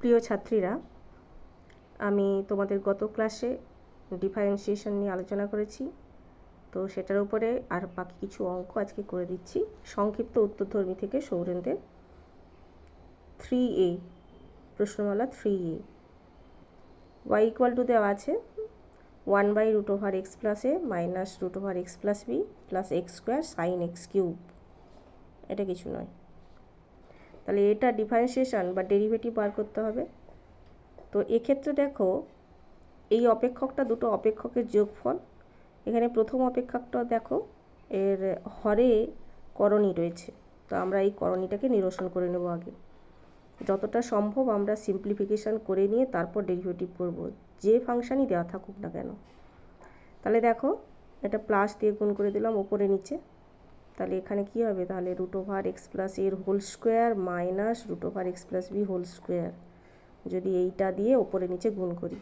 প্রিয় ছাত্রীরা আমি তোমাদের গত ক্লাসে ডিফারেন্সিয়েশন নিয়ে আলোচনা করেছি তো সেটার উপরে আর বাকি কিছু অঙ্ক আজকে করে দিচ্ছি সংক্ষিপ্ত উত্তরধর্মী থেকে সৌরেন্দ্রের থ্রি এ প্রশ্নমালা three A Y equal to দেওয়া আছে one by root over x plus A minus root over x plus B plus x square sine x cube এটা কিছু নয় তাহলে এটা ডিফারেন্সিয়েশান বা ডেরিভেটিভ বার করতে হবে তো এক্ষেত্রে দেখো এই অপেক্ষকটা দুটো অপেক্ষকের যোগফল এখানে প্রথম অপেক্ষকটা দেখো এর হরে করণী রয়েছে তো আমরা এই করণীটাকে নিরসন করে নেব আগে যতটা সম্ভব আমরা সিম্পলিফিকেশান করে নিয়ে তারপর ডেরিভেটিভ করব যে ফাংশানই দেওয়া থাকুক না কেন তাহলে দেখো এটা প্লাস দিয়ে গুণ করে দিলাম ওপরে নিচে তাহলে এখানে কি হবে তাহলে রুট ওভার এক্স প্লাস এর whole square minus root over x plus B whole square যদি এইটা দিয়ে ওপরে নিচে গুণ করি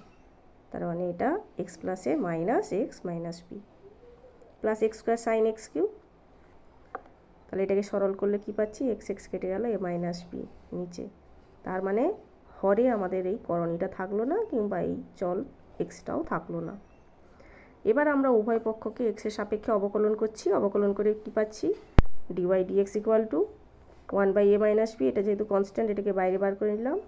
তার মানে এটা এক্স প্লাস এ minus X minus B plus x square sine x cube তাহলে এটাকে সরল করলে কি পাচ্ছি এক্স এক্স কেটে গেল এ মাইনাস বি নিচে তার মানে হরে আমাদের এই করণীটা থাকলো না কিংবা এই চল এক্সটাও থাকলো না এবার আমরা উভয় পক্ষকে এক্সের সাপেক্ষে অবকলন করছি অবকলন করে কি পাচ্ছি dy dx equal to one by A minus B এটা যেহেতু কনস্ট্যান্ট এটাকে বাইরে বার করে নিলাম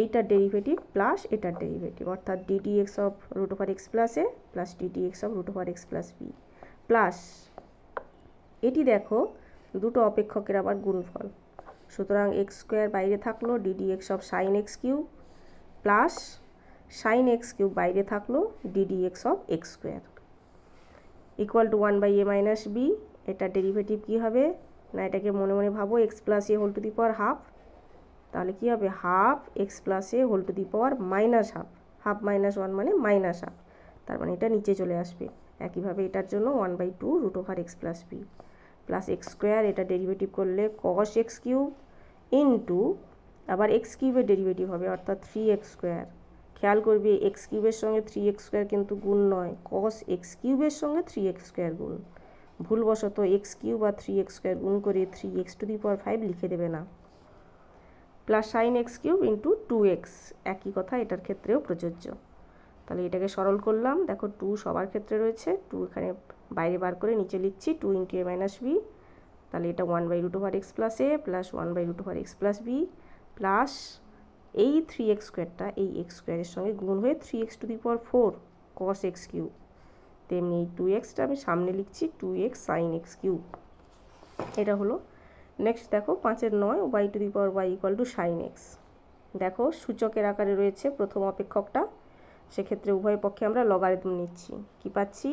এইটার ডেরিভেটিভ প্লাস এটার ডেরিভেটিভ অর্থাৎ d d x of root over x plus A plus d d x of root over x plus B plus এটি দেখো দুটো অপেক্ষকের আবার গুণফল সুতরাং এক্স স্কোয়ার বাইরে থাকলো d d x of sine x cube plus sine x cube বাইরে থাকলো d d x of x square equal to one by A minus B এটা ডেরিভেটিভ কী হবে না এটাকে মনে মনে ভাবো x plus a whole to the power half তাহলে কী হবে half x plus a whole to the power minus half half minus one মানে মাইনাস হাফ তার মানে এটা নিচে চলে আসবে একইভাবে এটার জন্য one by two root over x plus B plus x square এটা ডেরিভেটিভ করলে কস এক্স কিউব ইন্টু আবার এক্স কিউবের ডেরিভেটিভ হবে অর্থাৎ থ্রি এক্স স্কোয়ার খেয়াল করবি এক্স কিউবের সঙ্গে থ্রি এক্স স্কোয়ার কিন্তু গুণ নয় কস এক্স কিউবের সঙ্গে থ্রি এক্স স্কোয়ার গুণ ভুলবশত এক্স কিউব আর থ্রি এক্স স্কোয়ার গুণ করে three x to the power five লিখে দেবে না plus sine x cube into two x একই কথা এটার ক্ষেত্রেও প্রযোজ্য তাহলে এটাকে সরল করলাম দেখো টু সবার ক্ষেত্রে রয়েছে টু এখানে বাইরে বার করে নিচে লিখছি two into a minus b তাহলে এটা one by root over x plus A plus one by root over x plus B plus এই থ্রি এক্স স্কোয়ারটা এই এক্স স্কোয়ারের সঙ্গে গুণ হয়ে three x to the power four cos x cube তেমনি এই টু এক্সটা আমি সামনে লিখছি two x sine x cube এটা হলো নেক্সট দেখো পাঁচের নয় y to the power y equal to sine x দেখো সূচকের আকারে রয়েছে প্রথম অপেক্ষকটা সেক্ষেত্রে উভয় পক্ষে আমরা লগারিদম নিচ্ছি কি পাচ্ছি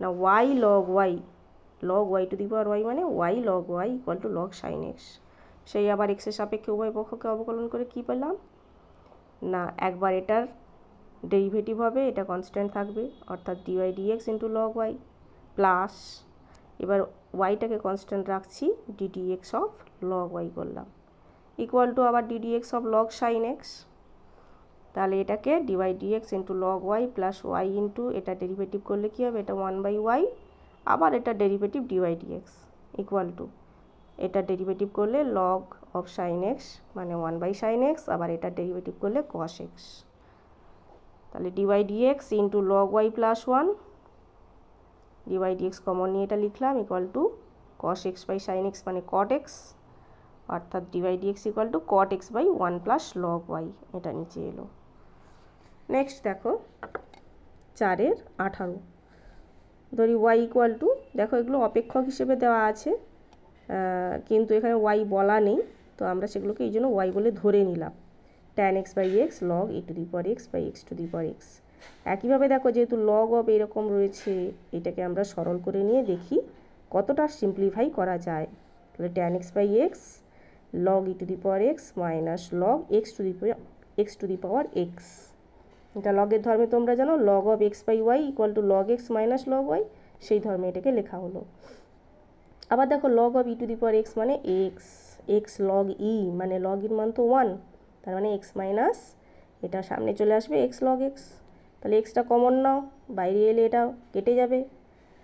না y log y log y to the power y মানে y log y equal to log sine x সেই আবার এক্সের সাপেক্ষে উভয় পক্ষকে অবকলন করে কি পেলাম না একবার এটার ডেরিভেটিভ হবে এটা কনস্ট্যান্ট থাকবে অর্থাৎ d y d x into log y plus এবার ওয়াইটাকে কনস্ট্যান্ট রাখছি ডিডিএক্স অফ লগ ওয়াই করলাম ইকুয়াল টু আবার d d x of log sine x তাহলে এটাকে d y d x into log y plus y into এটা ডেরিভেটিভ করলে কী হবে এটা ওয়ান বাই ওয়াই আবার এটা derivative d y dx equal to এটা ডেরিভেটিভ করলে লগ অফ সাইন এক্স মানে ওয়ান বাই সাইন এক্স আবার এটা ডেরিভেটিভ করলে কস এক্স তাহলে d y d x into log y plus one d y d x common নিয়ে এটা লিখলাম equal to cos x by sine x মানে কট এক্স অর্থাৎ d y dx equal to cot x by one plus log y এটা নিচে এলো next দেখো চারের আঠারো ধরি ওয়াই ইকুয়াল টু দেখো এগুলো অপেক্ষক হিসেবে দেওয়া আছে কিন্তু এখানে ওয়াই বলা নেই তো আমরা সেগুলোকে এই জন্য ওয়াই বলে ধরে নিলাম tan x by x log a to the power x by x to the power x একইভাবে দেখো যেহেতু লগ অব এরকম রয়েছে এটাকে আমরা সরল করে নিয়ে দেখি কতটা সিম্পলিফাই করা যায় তাহলে tan x by x log e to the power x minus log x to the x to the power x এটা লগের ধর্মে তোমরা জানো log of x by y equal to log x minus log y সেই ধর্মে এটাকে লেখা হলো আবার দেখো log of e to the power x মানে এক্স এক্স লগ ই মানে লগ ইন মান তো ওয়ান তার মানে এক্স মাইনাস এটা সামনে চলে আসবে এক্স লগ এক্স তাহলে এক্সটা কমন নাও বাইরে এলে এটা কেটে যাবে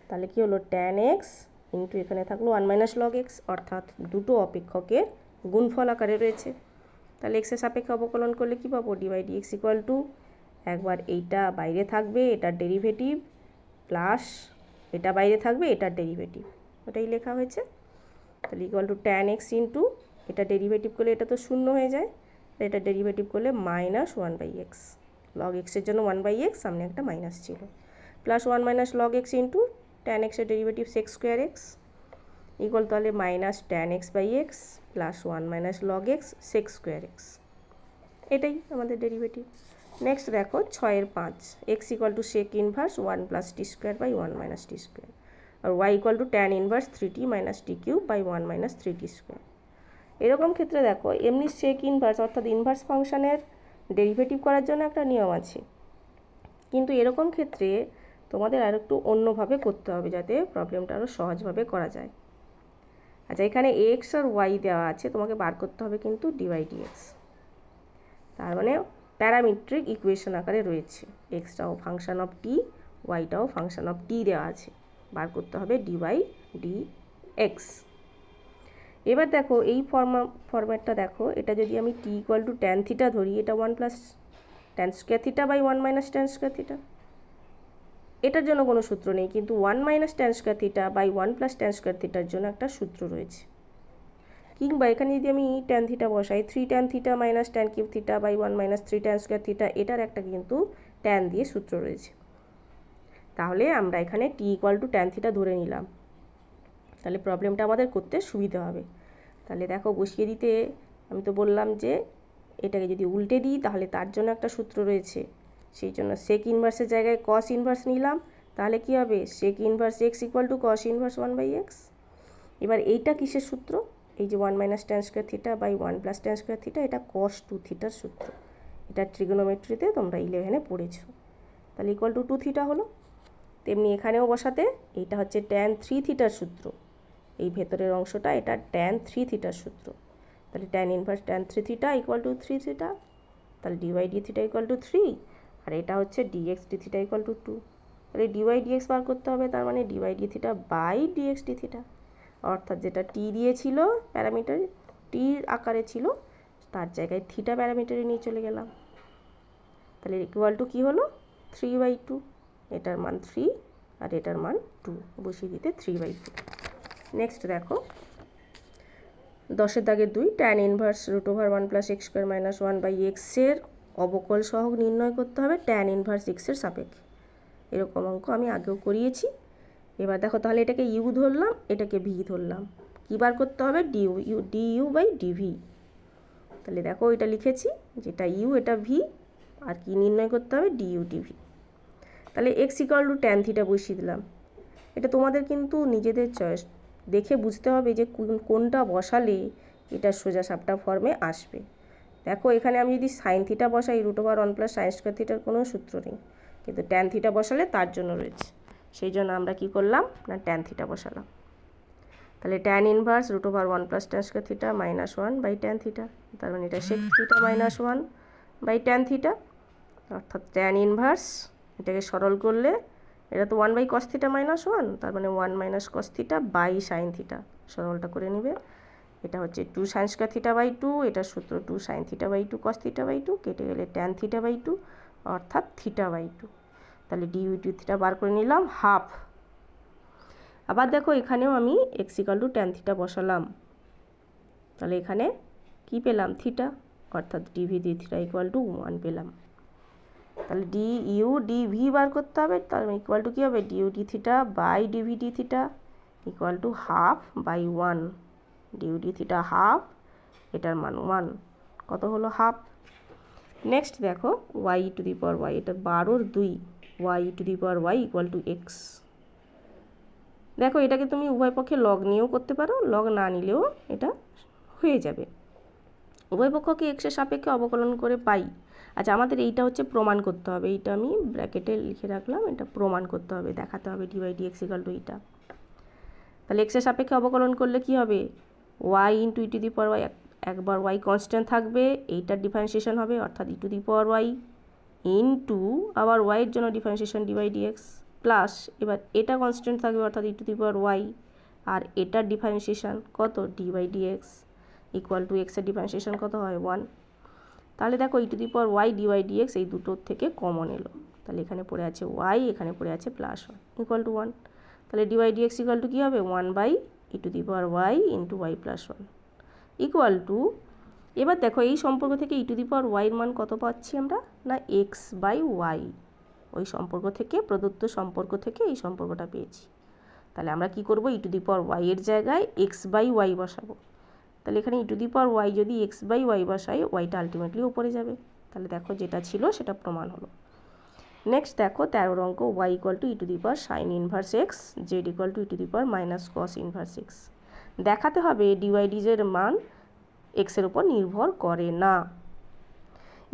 তাহলে কি হলো ট্যান এক্স ইন্টু এখানে থাকলো ওয়ান মাইনাস লগ এক্স অর্থাৎ দুটো অপেক্ষকের গুণফল আকারে রয়েছে তাহলে এক্সের সাপেক্ষে অবকলন করলে কী পাবো d by d x equal to একবার এইটা বাইরে থাকবে এটা ডেরিভেটিভ প্লাস এটা বাইরে থাকবে এটার ডেরিভেটিভ ওটাই লেখা হয়েছে তাহলে equal to tan x into এটা ডেরিভেটিভ করলে এটা তো শূন্য হয়ে যায় এটা ডেরিভেটিভ করলে minus one by x log এক্সের জন্য ওয়ান বাই এক্স সামনে একটা মাইনাস ছিল plus one minus log x into tan এক্সের derivative sec square x equal তাহলে minus tan x by x plus one minus log x sec square x এটাই আমাদের derivative next দেখো ছয়ের পাঁচ x equal two sec inverse one plus t square by one minus t square আর y equal to tan inverse three t minus t cube by one minus three t square এরকম ক্ষেত্রে দেখো এমনি sec inverse অর্থাৎ inverse ফাংশানের derivative করার জন্য একটা নিয়ম আছে কিন্তু এরকম ক্ষেত্রে তোমাদের আর একটু অন্যভাবে করতে হবে যাতে প্রবলেমটা আরও সহজভাবে করা যায় আচ্ছা এখানে এক্স আর ওয়াই দেওয়া আছে তোমাকে বার করতে হবে কিন্তু ডিওয়াই ডিএক্স তার মানে প্যারামেট্রিক ইকুয়েশন আকারে রয়েছে এক্সটাও ফাংশান অফ টি ওয়াইটাও ফাংশান অফ টি দেওয়া আছে বার করতে হবে ডিওয়াই ডি এক্স এবার দেখো এই ফর্মা ফর্ম্যাটটা দেখো এটা যদি আমি t equal to tan theta ধরি এটা one plus tan square theta by one minus tan square theta এটার জন্য কোনো সূত্র নেই কিন্তু one minus tan square theta by one plus tan square থিটার জন্য একটা সূত্র রয়েছে কিংবা এখানে যদি আমি ট্যান থিটা বসাই three tan theta minus tan cube theta by one minus three tan square theta এটার একটা কিন্তু ট্যান দিয়ে সূত্র রয়েছে তাহলে আমরা এখানে t equal to tan theta ধরে নিলাম তাহলে প্রবলেমটা আমাদের করতে সুবিধা হবে তাহলে দেখো বসিয়ে দিতে আমি তো বললাম যে এটাকে যদি উল্টে দিই তাহলে তার জন্য একটা সূত্র রয়েছে সেই জন্য সেক ইনভার্সের জায়গায় কস ইনভার্স নিলাম তাহলে কি হবে sec inverse x equal to cos inverse one by x এবার এইটা কিসের সূত্র এই যে one minus tan square theta by one plus tan square theta এটা কস টু থিটার সূত্র এটা ট্রিগোনোমেট্রিতে তোমরা ইলেভেনে পড়েছ তাহলে ইকুয়াল টু টু থিটা হলো তেমনি এখানেও বসাতে এইটা হচ্ছে ট্যান থ্রি থিটার সূত্র এই ভেতরের অংশটা এটা ট্যান থ্রি থিটার সূত্র তাহলে tan inverse tan three theta equal to three theta তাহলে d y d theta equal to three আর এটা হচ্ছে d x d theta equal to two তাহলে ডিওয়াই ডিএক্স বার করতে হবে তার মানে d y d theta by d x d theta অর্থাৎ যেটা টি দিয়েছিল প্যারামিটার টির আকারে ছিল তার জায়গায় থিটা প্যারামিটারে নিয়ে চলে গেলাম তাহলে ইকুয়াল টু কী হলো থ্রি বাই টু এটার মান থ্রি আর এটার মান টু বসিয়ে দিতে থ্রি বাই টু নেক্সট দেখো দশের দাগে দুই tan inverse root over one plus x square minus one by এক্সের অবকল সহগ নির্ণয় করতে হবে ট্যান ইনভার্স এক্সের সাপেক্ষে এরকম অঙ্ক আমি আগেও করিয়েছি এবার দেখো তাহলে এটাকে ইউ ধরলাম এটাকে ভি ধরলাম কী বার করতে হবে d u u d u by d v তাহলে দেখো এটা লিখেছি যেটা ইউ এটা ভি আর কি নির্ণয় করতে হবে ডি ইউ ডিভি তাহলে x equal to tan theta বসিয়ে দিলাম এটা তোমাদের কিন্তু নিজেদের চয়েস দেখে বুঝতে হবে যে কোনটা বসালে এটা সোজা সাপটা ফর্মে আসবে দেখো এখানে আমি যদি সাইন থিটা বসাই root over one plus sine square থিটার কোনো সূত্র নেই কিন্তু ট্যান থিটা বসালে তার জন্য রয়েছে সেই জন্য আমরা কি করলাম না ট্যান থিটা বসালাম তাহলে tan inverse root over one plus tan square theta minus one by tan theta তার মানে এটা sec theta minus one by tan theta অর্থাৎ ট্যান ইনভার্স এটাকে সরল করলে এটা তো one by cos theta minus one তার মানে one minus cos theta by sine theta সরলটা করে নেবে এটা হচ্ছে two sine square theta by two এটা সূত্র two sine theta by two cos theta by two কেটে গেলে ট্যান থিটা বাই টু অর্থাৎ থিটা বাই টু তাহলে ডিউ টু থিটা বার করে নিলাম হাফ আবার দেখো এখানেও আমি এক্সিকাল টু ট্যান থিটা বসালাম তাহলে এখানে কি পেলাম থিটা অর্থাৎ d v the theta equal to one পেলাম তাহলে ডি ইউ ডি ভি বার করতে হবে তাহলে ইকুয়াল টু কী হবে d u d theta by d v d theta equal to half by one d u d theta half এটার মান ওয়ান কত হলো হাফ নেক্সট দেখো y to the power y এটা বারোর দুই y to the power y equal to x দেখো এটাকে তুমি উভয় পক্ষে লগ নিয়েও করতে পারো লগ না নিলেও এটা হয়ে যাবে উভয় পক্ষকে এক্সের সাপেক্ষে অবকলন করে পাই আচ্ছা আমাদের এইটা হচ্ছে প্রমাণ করতে হবে এইটা আমি ব্র্যাকেটে লিখে রাখলাম এটা প্রমাণ করতে হবে দেখাতে হবে d by d x equal to এইটা তাহলে এক্সের সাপেক্ষে অবকলন করলে কি হবে y into e to the power y একবার ওয়াই কনস্ট্যান্ট থাকবে এইটার ডিফারেন্সিয়েশন হবে অর্থাৎ ইটু দি পাওয়ার ওয়াই ইন্টু আবার ওয়াইয়ের জন্য differentiation d by d x plus এবার এটা কনস্ট্যান্ট থাকবে অর্থাৎ ইটু দি পাওয়ার ওয়াই আর এটার ডিফারেন্সিয়েশন কত d by d x equal to এক্সের ডিফারেন্সিয়েশন কত হয় ওয়ান তাহলে দেখো e to the power y d y d x এই দুটোর থেকে কমন এলো তাহলে এখানে পড়ে আছে ওয়াই এখানে পড়ে আছে plus one equal to one তাহলে ডিওয়াই ডিএক্স ইকুয়াল টু কী হবে one by e to the power y into y plus one equal to এবার দেখো এই সম্পর্ক থেকে ই টু দি পাওয়ার ওয়াইয়ের মান কত পাচ্ছি আমরা না এক্স বাই ওয়াই ওই সম্পর্ক থেকে প্রদত্ত সম্পর্ক থেকে এই সম্পর্কটা পেয়েছি তাহলে আমরা কি করব ই টু দি পাওয়ার ওয়াইয়ের জায়গায় এক্স বাই ওয়াই বসাবো তাহলে এখানে e to the power y যদি এক্স বাই ওয়াই বসাই ওয়াইটা আলটিমেটলি উপরে যাবে তাহলে দেখো যেটা ছিল সেটা প্রমাণ হলো নেক্সট দেখো তেরোর অঙ্ক y equal to e to the power sine inverse x z equal to e to the power minus cos inverse x দেখাতে হবে ডিওয়াইডিজের মান এক্সের উপর নির্ভর করে না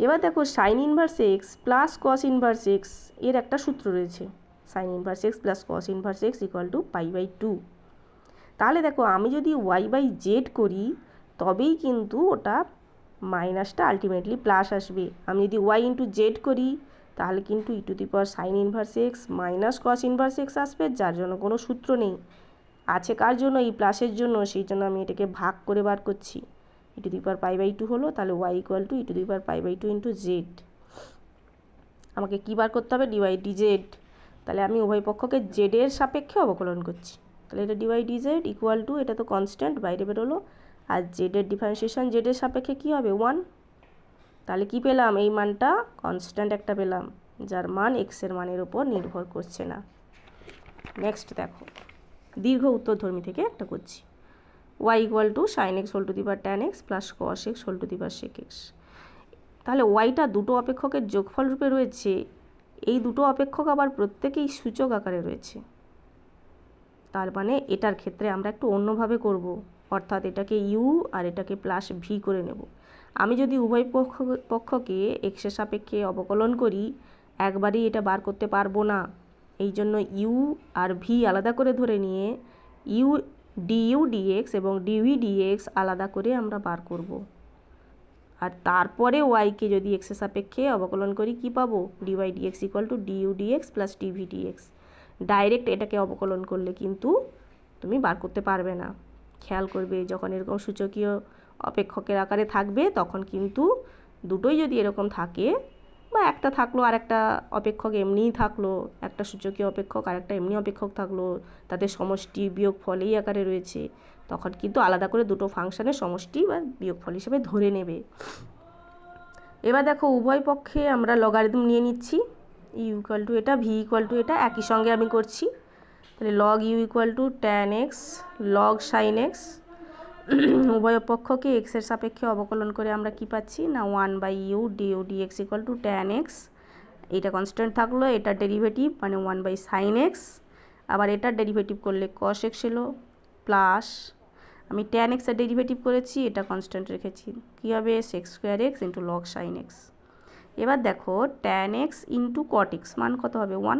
এবার দেখো sine inverse x plus cos inverse x এর একটা সূত্র রয়েছে sine inverse x plus cos inverse x equal to pi by two তাহলে দেখো আমি যদি ওয়াই বাই জেড করি তবেই কিন্তু ওটা মাইনাসটা আলটিমেটলি প্লাস আসবে আমি যদি ওয়াই ইন্টু জেড করি তাহলে কিন্তু e to the power sine inverse x minus cos inverse x আসবে যার জন্য কোনো সূত্র নেই আছে কার জন্য এই প্লাসের জন্য সেই জন্য আমি এটাকে ভাগ করে বার করছি e to the power pi by two হলো তাহলে y equal to e to the power pi by two into z আমাকে কী বার করতে হবে ডিওয়াই ডিজেড তাহলে আমি উভয় পক্ষকে জেডের সাপেক্ষে অবকলন করছি তাহলে এটা ডিওয়াই ডিজেড ইকুয়াল টু এটা তো কনস্ট্যান্ট বাইরে বেরোলো আর জেডের ডিফারেন্সিয়েশন জেডের সাপেক্ষে কী হবে ওয়ান তাহলে কি পেলাম এই মানটা কনস্ট্যান্ট একটা পেলাম যার মান এক্সের মানের উপর নির্ভর করছে না নেক্সট দেখো দীর্ঘ উত্তরধর্মী থেকে একটা করছি y equal to sine x whole to the power tan x plus cos x whole to the power sec x তাহলে ওয়াইটা দুটো অপেক্ষকের যোগফল রূপে রয়েছে এই দুটো অপেক্ষক আবার প্রত্যেকেই সূচক আকারে রয়েছে তার মানে এটার ক্ষেত্রে আমরা একটু অন্যভাবে করবো অর্থাৎ এটাকে ইউ আর এটাকে প্লাস ভি করে নেব আমি যদি উভয় পক্ষ পক্ষকে এক্সের সাপেক্ষে অবকলন করি একবারই এটা বার করতে পারবো না এই জন্য ইউ আর ভি আলাদা করে ধরে নিয়ে ইউ ডিউ ডিএক্স এবং ডিভি ডিএক্স আলাদা করে আমরা বার করব। আর তারপরে ওয়াইকে যদি এক্সের সাপেক্ষে অবকলন করি কি পাবো dy dx equal to du dx plus dv dx direct এটাকে অবকলন করলে কিন্তু তুমি বার করতে পারবে না খেয়াল করবে যখন এরকম সূচকীয় অপেক্ষকের আকারে থাকবে তখন কিন্তু দুটোই যদি এরকম থাকে বা একটা থাকলো আর একটা অপেক্ষক এমনিই থাকলো একটা সূচকীয় অপেক্ষক আর একটা এমনি অপেক্ষক থাকলো তাদের সমষ্টি বিয়োগ ফলেই আকারে রয়েছে তখন কিন্তু আলাদা করে দুটো ফাংশানের সমষ্টি বা বিয়োগ ফল হিসেবে ধরে নেবে এবার দেখো উভয় পক্ষে আমরা লগারিদম নিয়ে নিচ্ছি ই e টু এটা ভি ইকুয়াল টু এটা একই সঙ্গে আমি করছি তাহলে log u equal to tan x log sine x উভয় পক্ষকে এক্সের সাপেক্ষে অবকলন করে আমরা কি পাচ্ছি না one by u du x equal to tan x এটা কনস্ট্যান্ট থাকলো এটা ডেরিভেটিভ মানে ওয়ান বাই সাইন এক্স আবার এটা ডেরিভেটিভ করলে কস এক্স এলো প্লাস আমি ট্যান এক্সের ডেরিভেটিভ করেছি এটা কনস্ট্যান্ট রেখেছি কী হবে sec square x into log sine x এবার দেখো tan x into cot x মান কত হবে one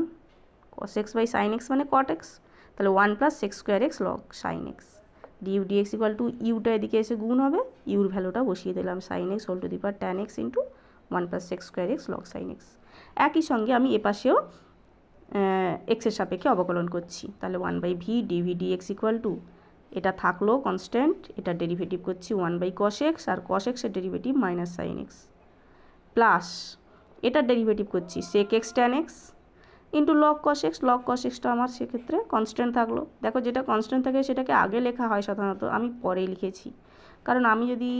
cos x by sine x মানে কট এক্স তাহলে one plus sec square x log sine x du dx equal to ইউটা এদিকে এসে গুণ হবে ইউর ভ্যালুটা বসিয়ে দিলাম sine x whole to the power tan x into one plus sec square x log sine x একই সঙ্গে আমি এপাশেও এক্সের সাপেক্ষে অবকলন করছি তাহলে one by v dv dx equal to এটা থাকলো কনস্ট্যান্ট এটা ডেরিভেটিভ করছি ওয়ান বাই কস এক্স আর কস এক্সের derivative minus sine x plus এটার ডেরিভেটিভ করছি sec x tan x into log cos x log কশেক্সটা আমার সেক্ষেত্রে কনস্ট্যান্ট থাকলো দেখো যেটা কনস্ট্যান্ট থাকে সেটাকে আগে লেখা হয় সাধারণত আমি পরে লিখেছি কারণ আমি যদি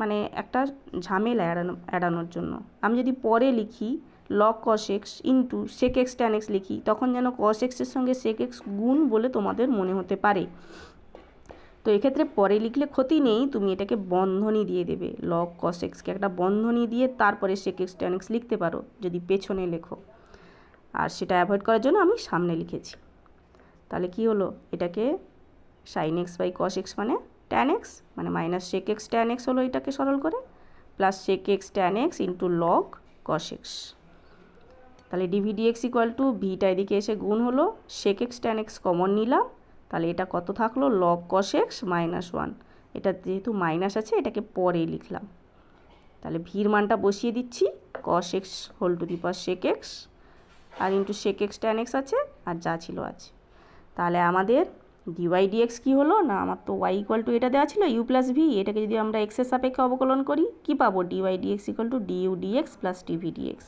মানে একটা ঝামেলা এড়ানো এড়ানোর জন্য আমি যদি পরে লিখি log cos x into sec x tan x লিখি তখন যেন কশেক্সের সঙ্গে সেক এক্স গুণ বলে তোমাদের মনে হতে পারে তো এক্ষেত্রে পরে লিখলে ক্ষতি নেই তুমি এটাকে বন্ধনী দিয়ে দেবে লক কস এক্সকে একটা বন্ধনী দিয়ে তারপরে সেক এক্স ট্যান এক্স লিখতে পারো যদি পেছনে লেখো আর সেটা অ্যাভয়েড করার জন্য আমি সামনে লিখেছি তাহলে কি হলো এটাকে sine x by cos x মানে ট্যান এক্স মানে minus sec x tan x হলো এটাকে সরল করে plus sec x tan x into log cos x তাহলে ডিভিডি এক্স ইকুয়াল টু ভিটা এদিকে এসে গুণ হলো sec x tan x common নিলাম তাহলে এটা কত থাকলো log cos x minus one এটা যেহেতু মাইনাস আছে এটাকে পরে লিখলাম তাহলে ভির মানটা বসিয়ে দিচ্ছি cos x whole to the power sec x আর into sec x tan x আছে আর যা ছিল আছে তাহলে আমাদের ডিওয়াই ডিএক্স কী হলো না আমার তো ওয়াই ইকুয়াল টু এটা দেওয়া ছিল ইউ প্লাস ভি এটাকে যদি আমরা এক্সের সাপেক্ষে অবকলন করি কী পাবো dy dx equal to d dx plus dv dx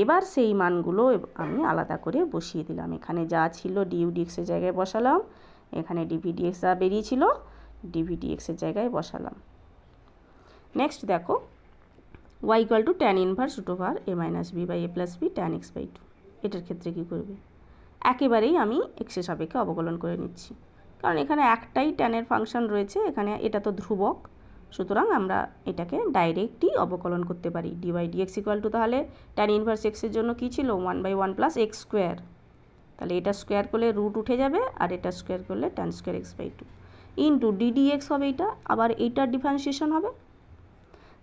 এবার সেই মানগুলো আমি আলাদা করে বসিয়ে দিলাম এখানে যা ছিল ডিউ ডিএক্সের জায়গায় বসালাম এখানে ডিভি ডিএক্স যা বেরিয়েছিল ডিভি ডিএক্সের জায়গায় বসালাম নেক্সট দেখো y equal to tan inverse root over a minus b by a plus b tan x by two এটার ক্ষেত্রে কি করবে একেবারেই আমি এক্সে সাপেক্ষে অবকলন করে নিচ্ছি কারণ এখানে একটাই ট্যানের ফাংশন রয়েছে এখানে এটা তো ধ্রুবক সুতরাং আমরা এটাকে ডাইরেক্টই অবকলন করতে পারি ডিওয়াই ডিএক্স ইকুয়াল টু তাহলে ট্যান ইনভার্স এক্সের জন্য কী ছিল one by one plus x square তাহলে এটা স্কোয়ার করলে রুট উঠে যাবে আর এটা স্কোয়ার করলে tan square x by two into d dx হবে এটা আবার এইটার ডিফারেন্সিয়েশন হবে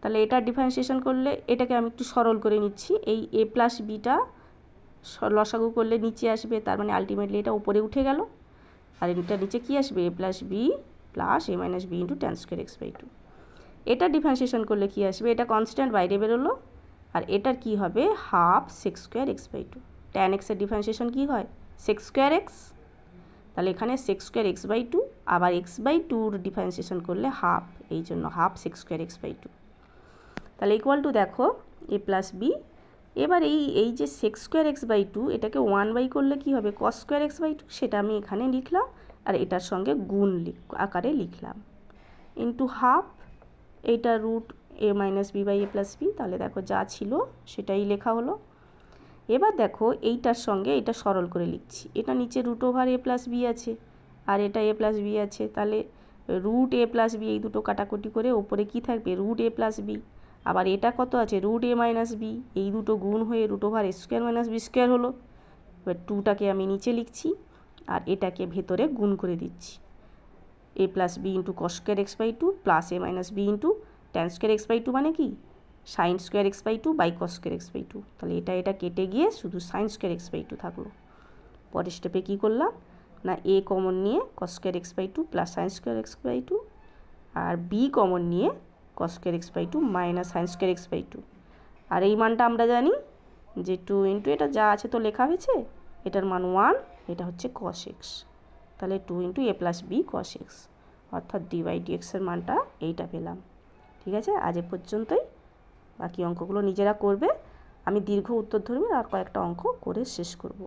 তাহলে এটার ডিফারেন্সিয়েশন করলে এটাকে আমি একটু সরল করে নিচ্ছি এই এ প্লাস বিটা লসাগু করলে নিচে আসবে তার মানে আলটিমেটলি এটা উপরে উঠে গেল আর এটা নিচে কি আসবে a plus B plus A minus b into tan square x by two এটা ডিফারেন্সিয়েশন করলে কি আসবে এটা কনস্ট্যান্ট বাইরে বেরোলো আর এটার কি হবে half sec square x by two tan এক্সের ডিফারেন্সিয়েশন কী হয় সেক্স স্কোয়ার এক্স তাহলে এখানে sec square x by two আবার এক্স বাই টুর ডিফারেন্সিয়েশন করলে হাফ এই জন্য half sec square x by two তাহলে ইকুয়াল টু দেখো এ প্লাস বি এবার এই এই যে sec square x by two এটাকে ওয়ান বাই করলে কি হবে cos square x by two সেটা আমি এখানে লিখলাম আর এটার সঙ্গে গুণ আকারে লিখলাম ইন্টু হাফ এইটা root a minus b by a plus b তাহলে দেখো যা ছিল সেটাই লেখা হলো এবার দেখো এইটার সঙ্গে এটা সরল করে লিখছি এটা নিচে root over a plus b আছে আর এটা এ প্লাস বি আছে তাহলে রুট এ প্লাস বি এই দুটো কাটাকুটি করে ওপরে কি থাকবে রুট এ প্লাস বি আবার এটা কত আছে রুট এ মাইনাস বি এই দুটো গুণ হয়ে root over a square minus b square হলো এবার টুটাকে আমি নিচে লিখছি আর এটাকে ভেতরে গুণ করে দিচ্ছি a plus b into cos square x by two plus A minus b into tan square x by two মানে কি sine square x by two by cos square x by two তাহলে এটা এটা কেটে গিয়ে শুধু sine square x by two থাকলো পরের স্টেপে কী করলাম না এ কমন নিয়ে cos square x by two plus sine square x by two আর বি কমন নিয়ে কস্কের এক্স বাই টু মাইনাস সাইন্সকের এক্স বাই টু আর এই মানটা আমরা জানি যে টু ইন্টু এটা যা আছে তো লেখা হয়েছে এটার মান ওয়ান এটা হচ্ছে কস এক্স তাহলে two into a plus b cos x অর্থাৎ ডি বাই ডি এক্সের মানটা এইটা পেলাম ঠিক আছে আজ এ পর্যন্তই বাকি অঙ্কগুলো নিজেরা করবে আমি দীর্ঘ উত্তর ধর্মী আর কয়েকটা অঙ্ক করে শেষ করব